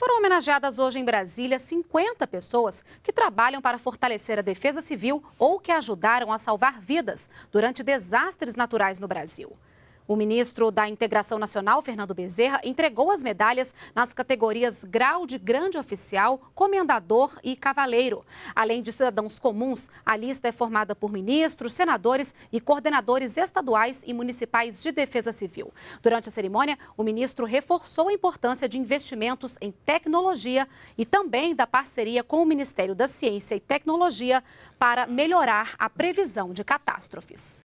Foram homenageadas hoje em Brasília 50 pessoas que trabalham para fortalecer a defesa civil ou que ajudaram a salvar vidas durante desastres naturais no Brasil. O ministro da Integração Nacional, Fernando Bezerra, entregou as medalhas nas categorias grau de grande oficial, comendador e cavaleiro. Além de cidadãos comuns, a lista é formada por ministros, senadores e coordenadores estaduais e municipais de defesa civil. Durante a cerimônia, o ministro reforçou a importância de investimentos em tecnologia e também da parceria com o Ministério da Ciência e Tecnologia para melhorar a previsão de catástrofes.